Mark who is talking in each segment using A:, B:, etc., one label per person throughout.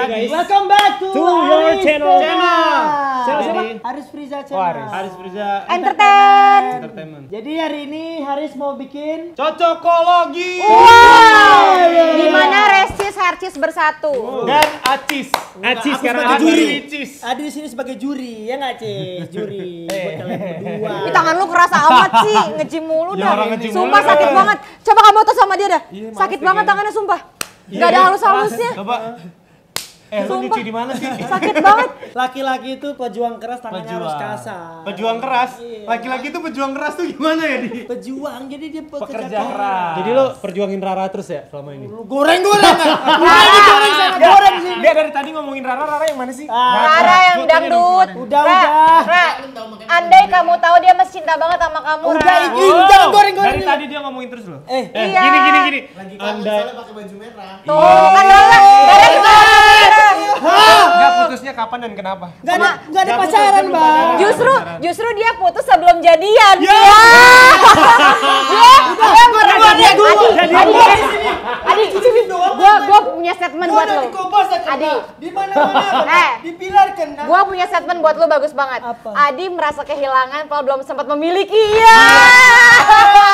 A: Friza guys. Welcome back to, to your channel. channel. Siapa siapa?
B: Haris Friza channel. Oh, Haris. Friza Entertain. Entertainment. Jadi hari ini Haris mau bikin cocokologi. Wow. Yeah. Dimana
C: Resis Harcis bersatu. Wow. Dan
A: Acis. Acis karena
B: juri. Acis. Adi di sini sebagai juri ya nggak Acis? Juri. Eh. Buat kalian berdua. tangan lu kerasa
C: amat sih ngejim mulu ya, dah. Sumpah sakit eh. banget. Coba kamu tuh sama dia dah. Iya, sakit banget tangannya sumpah. Iya, Gak ada iya. halus-halusnya.
A: Coba Eh, Sumpah. lu nyuci di mana sih? Sakit banget. Laki-laki itu pejuang keras, tangannya pejuang. harus kasar. Pejuang keras. Iya. Laki-laki itu pejuang keras tuh gimana ya, Di? Pejuang, jadi dia pekerja, keras. Jadi lo perjuangin Rara terus ya selama ini?
C: goreng goreng.
A: goreng goreng sih. Dia dari tadi ngomongin Rara, Rara yang mana
C: sih? Ah, nah, Rara yang dangdut. Udah, Ra, udah. Ra, andai kamu tahu dia masih cinta banget sama kamu, Ra. Udah, goreng goreng. Dari tadi
A: dia ngomongin terus lo. Eh. eh, gini gini gini. Lagi kamu pakai baju merah. Tuh, kan iya. Rara
C: putusnya kapan dan kenapa? Gak ada, gak ada pacaran, Bang. Justru justru dia putus sebelum jadian. Ya. Udah, ya. gua udah dia dulu. Adi, Adi, punya statement buat lo. Adi, di mana-mana eh. punya statement buat lo bagus banget. Adi merasa kehilangan kalau belum sempat memiliki. Iya.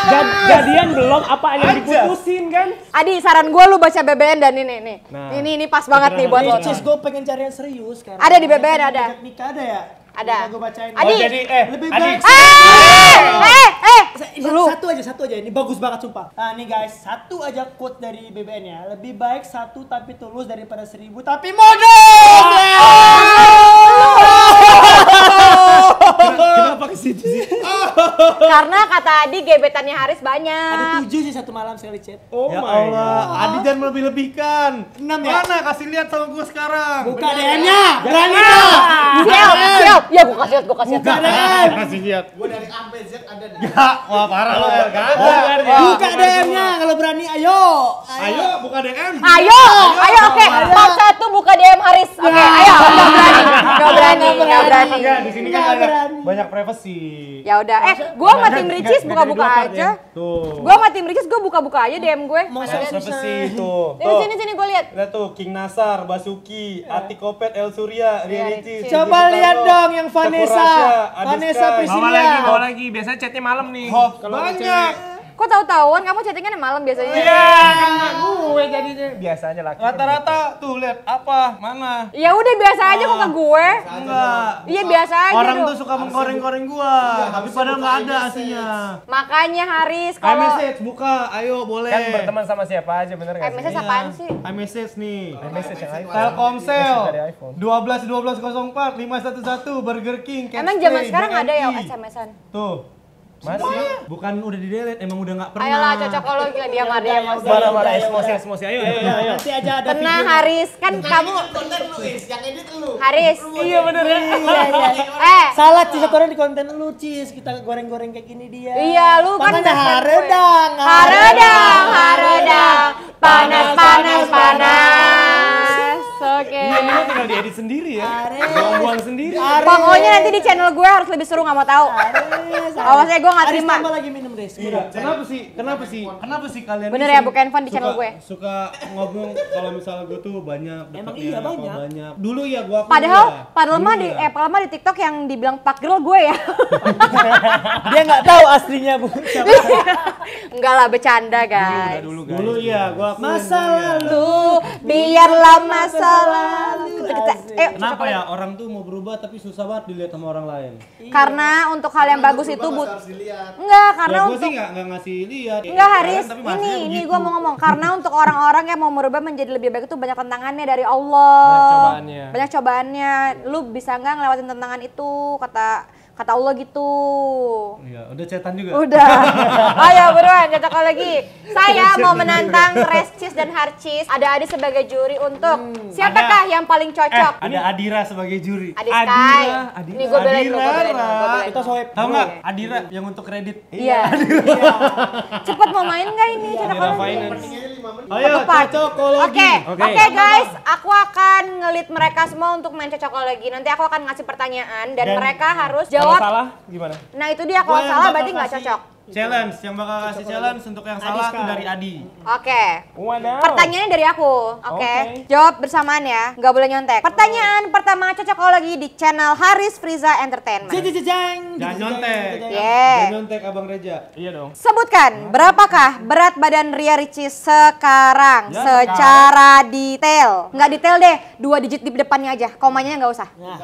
C: Jad jadian
B: belum apa yang diputusin
C: kan? Adi saran gue lu baca BBN dan ini nih. Nah, ini ini pas banget nih buat lo. Cis gue pengen cari yang serius
B: sekarang. ada di BBN ada. Nikah ada ya? Ada. Gue bacain. Adi. Oh, jadi eh lebih Adi. baik. Eh, eh, eh. Satu, Satu aja, satu aja. Ini bagus banget sumpah. Nah, nih guys, satu aja quote dari BBN ya. Lebih baik satu tapi tulus daripada seribu tapi modal.
C: Karena kata Adi gebetannya Haris banyak. Ada tujuh sih satu malam sekali chat. Oh ya my Allah. God.
A: Adi jangan melebih-lebihkan. Enam ya? Mana
C: kasih lihat sama gue sekarang. Buka DM-nya.
A: Berani lo. Siap, siap. Ya gue kasih lihat, gue kasih lihat. Buka DM. Kasih lihat. Gue dari A sampai Z ada Ya, wah parah lo. Gak ada. Buka DM-nya
C: kalau berani ayo. Ayo buka DM. Ayo, ayo oke. Part satu buka DM Haris. Oke, ya. ayo berani, nggak berani. Enggak, di sini kan ada
A: banyak privacy.
C: Ya udah, eh gua sama tim Ricis buka-buka aja.
A: Ya. Tuh. Gua
C: sama tim Ricis gua buka-buka aja DM gue. Masuk privacy tuh. Di eh, sini sini gua lihat.
A: Lihat tuh King Nasar, Basuki, iya. Atikopet, El Surya, iya, Ria Ricis. Coba lihat dong yang Vanessa. Vanessa Priscilla. Bawa lagi, bawa lagi. Biasanya chatnya malam nih. Banyak.
C: Kok tahu-tahuan kamu chattingnya malam biasanya? Iya, kan gue jadinya. Biasanya laki. Rata-rata gitu. tuh lihat apa, mana. Ya udah biasa aja kok ke ah. gue. Enggak. Iya biasa aja. Orang tuh suka mengkoreng-koreng
A: gua, iya, tapi padahal enggak ada
C: aslinya. Makanya Haris kalau iMessage buka, ayo boleh. Kan berteman
A: sama siapa aja bener enggak? iMessage apaan iya. sih? iMessage nih. iMessage yang iPhone. Telkomsel. 12 04 511 Burger King. Emang zaman sekarang ada ya SMS-an? Tuh.
C: Masih?
A: Bukan udah di delete, emang udah nggak pernah. Ayolah cocok lo gila dia mah dia emosi. Mana mana emosi emosi ayo ayo ayo. Nanti aja ada Tenang
C: Haris, kan kamu konten lu Is, yang edit lu. Haris. Iya bener ya. iya, iya, Iya iya. Eh,
B: salah Cis aku di konten lu Cis, kita goreng-goreng kayak gini dia. Iya, lu kan Panas haredang. Haredang, haredang.
C: Panas panas panas. Oke. Okay. Iya, Ini tinggal
A: diedit sendiri ya. Buang-buang sendiri. Pokoknya nanti
C: di channel gue harus lebih seru nggak mau tahu. Awas ya gue gak terima. Aris lagi minum deh. Iya. Kenapa
A: sih? Kenapa sih? Kenapa sih kalian? Bener ya bukan fan di channel gue. Suka ngomong kalau misalnya gue tuh banyak. Emang iya banyak. banyak. Dulu ya gue. Padahal ya. padahal mah di ya. eh
C: padahal mah di TikTok yang dibilang pak girl gue ya.
A: Dia gak tahu aslinya bu.
C: Enggak lah bercanda guys. Dulu,
A: guys. dulu ya gue. Ya. Masa lalu biarlah masa lalu.
C: Eh, kenapa ya
A: orang tuh mau berubah tapi susah banget dilihat sama orang lain? Karena
C: untuk hal yang bagus itu but enggak karena ya, gua untuk sih enggak,
A: enggak ngasih lihat enggak Haris ini ini gitu. gue mau
C: ngomong karena untuk orang-orang yang mau merubah menjadi lebih baik itu banyak tantangannya dari Allah banyak cobaannya banyak cobaannya lu bisa nggak ngelewatin tantangan itu kata kata Allah gitu.
A: Iya, udah cetan juga. Udah. Oh ya, buruan
C: cetak lagi. Saya mau menantang Rescis dan Harcis. Ada Adi sebagai juri untuk hmm. siapakah ada, yang paling eh, cocok? Eh, ada
A: Adira sebagai juri. Adi Sky. Adira, Adira. Ini gue belain, gue belain, Kita swipe. Tahu nggak? Adira yang untuk kredit. Iya. iya.
C: Cepet mau main nggak ini? Iya, cetak lagi menit. Ayo, Tepat. cocokologi. Oke, oke guys, aku akan ngelit mereka semua untuk main lagi. Nanti aku akan ngasih pertanyaan dan, dan mereka harus jawab. Kalau salah gimana? Nah, itu dia kalau salah berarti nggak cocok.
A: Gitu. Challenge yang bakal kasih challenge untuk yang salah itu dari Adi.
C: Oke. Okay. Pertanyaannya dari aku. Oke. Okay. okay. Jawab bersamaan ya. Gak boleh nyontek. Pertanyaan oh. pertama lagi di channel Haris Friza Entertainment. Jeng jeng jeng.
A: Jangan nyontek. Yeah. Jangan nyontek Abang Reja. Iya dong.
C: Sebutkan nah. berapakah berat badan Ria Ricis sekarang ya, secara sekarang. detail? Nggak detail deh. Dua digit di depannya aja. Komanya nggak usah. Ya.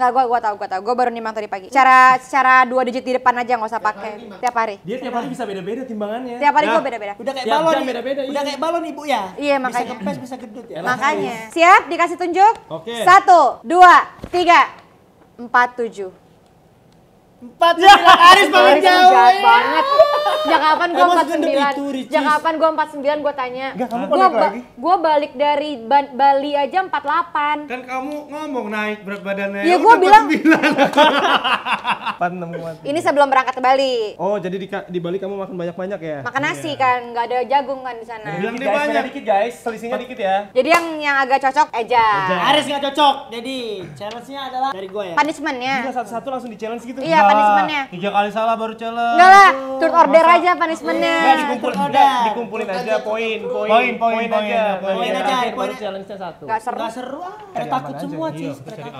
C: Nggak, gue gue tau, gue tau. Gue baru nimbang tadi pagi. Cara cara dua digit di depan aja nggak usah pakai. Tiap hari. Dia tiap hari
A: bisa beda-beda timbangannya. Tiap hari gue nah, beda-beda. Udah kayak iya. balon nih. Beda
C: -beda, Udah kayak balon ibu ya. Iya makanya. Bisa kempes, bisa
B: gendut ya. Makanya.
C: Iya. Siap, dikasih tunjuk. Oke. Satu, dua, tiga, empat, tujuh. Empat ya. Aris paling jauh. Jahat banget. Sejak ya kapan gue ya empat sembilan? Sejak kapan gue empat sembilan? Gue tanya. Gak, kamu gua lagi? Gue balik dari ba Bali aja empat delapan. Kan kamu
A: ngomong naik berat badannya. Iya gue kan bilang.
C: Empat enam Ini sebelum
A: berangkat ke Bali. Oh jadi di, di Bali kamu makan banyak banyak ya? Makan nasi
C: yeah. kan, nggak ada jagung kan di sana.
A: Nah, bilang dia banyak. Dikit guys, selisihnya dikit ya.
C: Jadi yang yang agak cocok aja. Aris nggak
B: cocok. Jadi
A: challenge-nya adalah dari gue
B: ya.
C: Punishment-nya. Satu-satu langsung di challenge gitu. Iya, punishmentnya?
A: Tiga kali salah baru challenge. Enggak lah,
B: turut order Masa? aja punishmentnya. Enggak
A: dikumpul, enggak dikumpulin aja poin, gitu. poin, poin, poin aja, poin aja.
C: Baru
B: challenge-nya satu. Enggak seru. Enggak
C: seru ah. takut semua sih.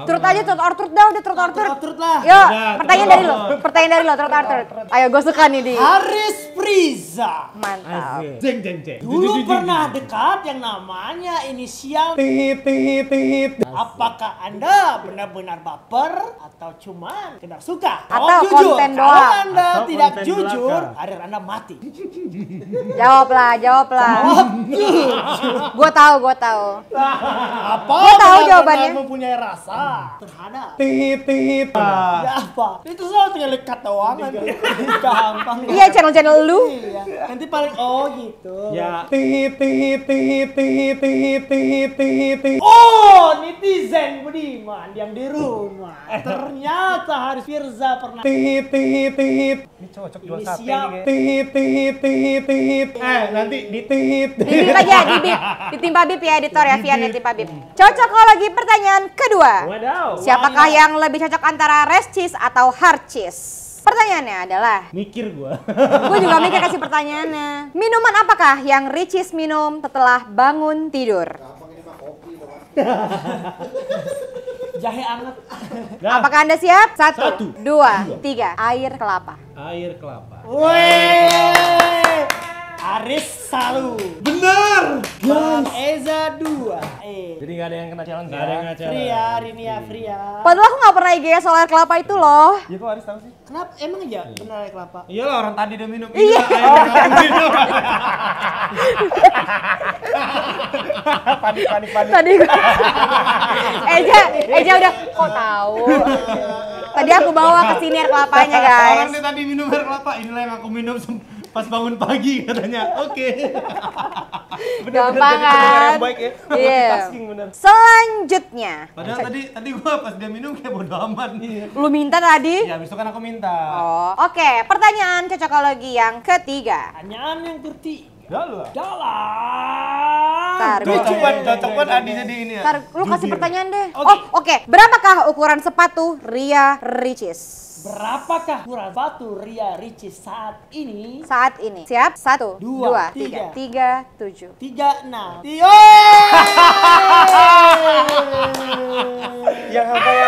C: Turut aja turut order dah udah turut order. Turut lah. Yo, pertanyaan dari lo. Pertanyaan dari lo turut order. Ayo gue suka nih di. Haris Priza.
A: Mantap. Jeng jeng jeng. Dulu pernah dekat
B: yang namanya inisial. Tit
A: tit tit.
B: Apakah Anda benar-benar baper atau cuma tidak suka? Atau jujur. konten doang. Kalau Anda atau tidak jujur, belaka. karir Anda mati.
C: jawablah, jawablah. gue tahu, gue tahu. Apa? Gue tahu jawabannya.
B: punya rasa terhadap.
A: Tit tit. Ya
B: apa? Itu soal tinggal dekat doang. Kan? Gampang. Iya, channel-channel lu. Iya. Nanti paling oh gitu. Ya.
A: Tit tit tit tit tit tit tit Oh, ini netizen
B: budiman yang di rumah. Eh Ternyata Haris Firza pernah tit
A: tit tit. Ini cocok jual sate nih. Tit tit tit tit. Eh nanti di tit. Dibip aja dibip.
C: Ditimpa bip ya editor ya Vian ditimpa bip. lagi pertanyaan kedua. Wadaw. Siapakah iya. yang lebih cocok antara Rescis atau Harcis? Pertanyaannya adalah
A: Mikir gue
C: Gue juga mikir kasih pertanyaannya Minuman apakah yang Ricis minum setelah bangun tidur? Jahe anget. Nah. Apakah Anda siap? Satu, Satu dua, dua, tiga. Air kelapa.
A: Air kelapa.
C: Woi. Aris Salu. Benar. Dan Eza 2.
B: Eh.
A: Jadi gak ada yang kena challenge. Nggak ada yang ya? kena challenge.
B: Fria, Rinia, Fria.
C: Padahal aku gak pernah IG ya soal air kelapa itu loh.
B: Iya kok Aris tahu sih? Kenapa? Emang iya benar air kelapa?
A: Iya loh, orang tadi udah minum. Iya. iya panik panik panik. Tadi gue...
C: Eja, Eja udah kok tahu. Tadi aku bawa ke sini air kelapanya guys. Orang
A: tadi minum air kelapa, inilah yang aku minum pas bangun pagi katanya oke okay. bener, gampang kan baik ya yeah.
C: bener. selanjutnya padahal Masa...
A: tadi tadi gua pas dia minum kayak bodo amat nih lu
C: minta tadi ya besok kan aku minta oh oke okay. pertanyaan cocokologi yang ketiga pertanyaan yang ketiga Dalam. Dalam. Tar, cocok
A: cocokan Adi jadi ini ya. Tar, lu kasih
C: pertanyaan deh. Okay. Oh, oke. Okay. Berapakah ukuran sepatu Ria Ricis? Berapakah kurang batu Ria Ricci saat ini? Saat ini. Siap? Satu, dua, dua tiga, tiga, tiga, tujuh. Tiga, enam. Tio!
A: Yang apa ya?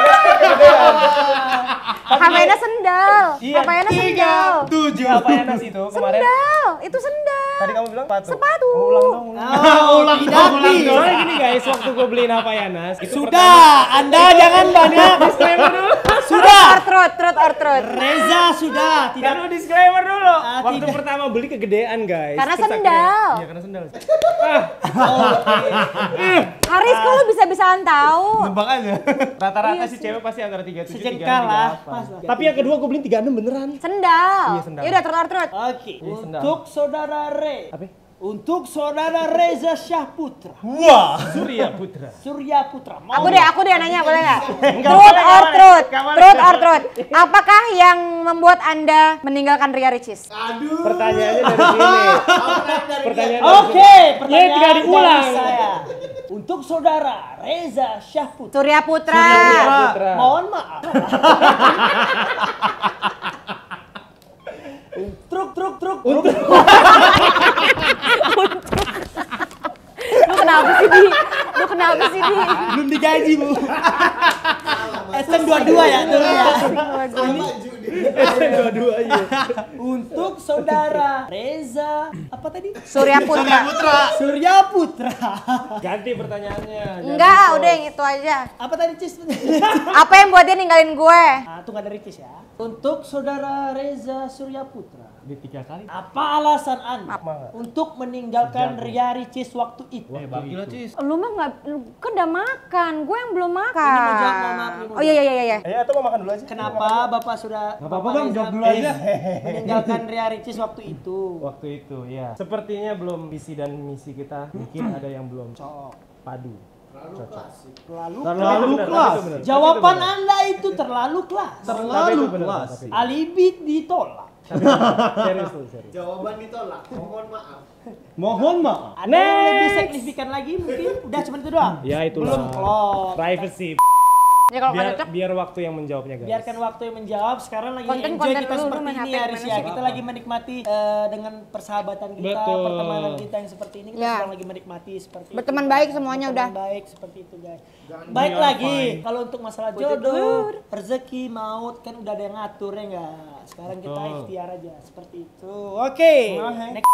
A: Hamayana sendal. Iya. Hamayana sendal. Tujuh. Hamayana itu kemarin. Sendal. Itu sendal. Tadi kamu bilang sepatu. Sepatu. Oh, ulang
C: dong. Oh, ulang dong. Ah, ulang dong. Soalnya gini
A: guys, waktu gue beliin Hamayana. Gitu,
C: Sudah, Anda jangan banyak
A: disclaimer dulu.
C: Sudah. Or truth, truth or truth. Reza
A: sudah. Tidak. perlu disclaimer dulu. Ah, Waktu tidak. pertama beli kegedean guys. Karena sendal. Iya karena sendal. ah. oh,
C: Haris kok lu bisa-bisaan tahu?
A: Nembak aja. Rata-rata iya si cewek pasti antara 37 Sejengkal lah. Tapi
C: yang kedua gue beli tiga 36 beneran.
B: Sendal. Iya sendal. Ya udah truth or truth. Oke. Iya, Untuk saudara Re. Apa? Untuk
C: saudara Reza Syahputra, Wah. Surya
A: Putra.
B: Surya Putra. Mau aku deh, aku deh nanya boleh nggak?
C: truth or truth? Truth or truth? Apakah yang membuat anda meninggalkan Ria Ricis? Aduh. Pertanyaannya dari sini.
A: Iya, pertanyaan. Oke, pertanyaan. dari tidak diulang. Saya.
C: Untuk saudara Reza Syahputra, Surya Putra. Surya Putra. Mohon
B: maaf. truk truk
C: truk truk.
A: kenapa sih di? Lu kenapa sih di? Belum digaji bu. SM 22 ya tuh ya. dua 22 ya.
B: Untuk saudara Reza apa tadi? Surya Putra.
C: Surya Putra.
A: Ganti pertanyaannya.
C: Enggak, udah yang itu aja. Apa tadi Cis? apa yang buat dia ninggalin gue? Nah, tuh gak dari Cis ya. Untuk saudara
B: Reza Surya Putra di tiga kali. Apa alasan Anda Ma untuk meninggalkan Ria Ricis waktu itu? Eh, bagi gila, gitu. Cis.
C: Lu mah nggak, kan udah makan. Gue yang belum makan. Ini mau jawab mau Oh iya iya iya. iya.
B: Eh, iya, atau mau makan dulu aja. Kenapa Bapak sudah...
A: Gak apa-apa Bang, jawab dulu aja. meninggalkan Ria Ricis waktu itu. Waktu itu, ya. Sepertinya belum visi dan misi kita. Mungkin hmm. ada yang belum cocok. padu. Terlalu kelas. Terlalu, terlalu kelas. Jawaban
B: Anda itu terlalu kelas. Terlalu kelas. Alibi ditolak
A: serius tuh, serius.
B: Jawaban ditolak. Mohon maaf.
A: Mohon maaf. Next. Yang lebih
B: signifikan lagi mungkin udah cuma itu doang. Ya itulah Belum close.
A: Privacy. Ya kalau biar, cocok, biar waktu yang menjawabnya guys.
B: Biarkan waktu yang menjawab. Sekarang lagi konten, enjoy konten kita dulu, seperti ini ya Aris Kita lagi menikmati uh, dengan persahabatan kita, Betul. pertemanan kita yang seperti ini. Kita ya. sekarang lagi menikmati seperti Berteman baik semuanya Berteman udah. baik seperti itu guys. Dan baik lagi kalau untuk masalah jodoh, rezeki, maut kan udah ada yang ngatur ya nggak Sekarang kita ikhtiar aja seperti itu. Oke. Okay.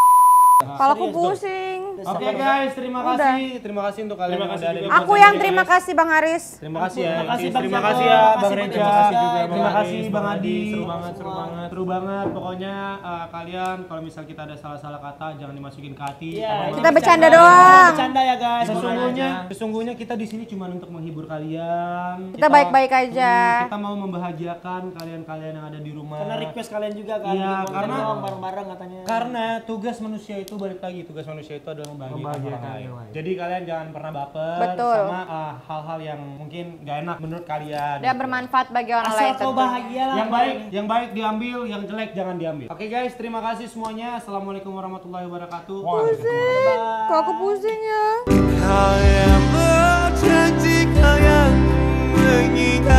C: Kalau aku pusing. Oke okay, guys, terima kasih. Udah. Terima kasih untuk kalian terima kasih yang Aku yang terima kasih Bang Aris. Terima kasih ya. Terima kasih, terima kasih ya Bang Reja. Terima kasih juga Terima kasih Bang Adi. Seru banget, seru banget.
A: Seru banget. Pokoknya uh, kalian kalau misal kita ada salah-salah kata jangan dimasukin ke hati. Yeah, iya, kita bercanda doang. Bercanda ya guys. Sesungguhnya sesungguhnya kita di sini cuma untuk menghibur kalian. Kita baik-baik hmm, aja. Hmm, kita mau membahagiakan kalian-kalian yang ada di rumah. Karena request
B: kalian juga kan. Iya, karena bareng-bareng katanya. Karena
A: tugas manusia itu itu balik lagi tugas manusia itu adalah membagi orang lain. Iya, iya. Jadi kalian jangan pernah baper Betul. sama hal ah, hal-hal yang mungkin gak enak menurut kalian. Dan gitu.
C: bermanfaat bagi orang Asal lain. Asal kau bahagia lah. Yang baik,
A: yang baik diambil, yang jelek jangan diambil. Oke okay, guys, terima kasih semuanya. Assalamualaikum warahmatullahi wabarakatuh. Pusing, kok aku ya.
C: Kau yang
A: berjanji kau yang mengingat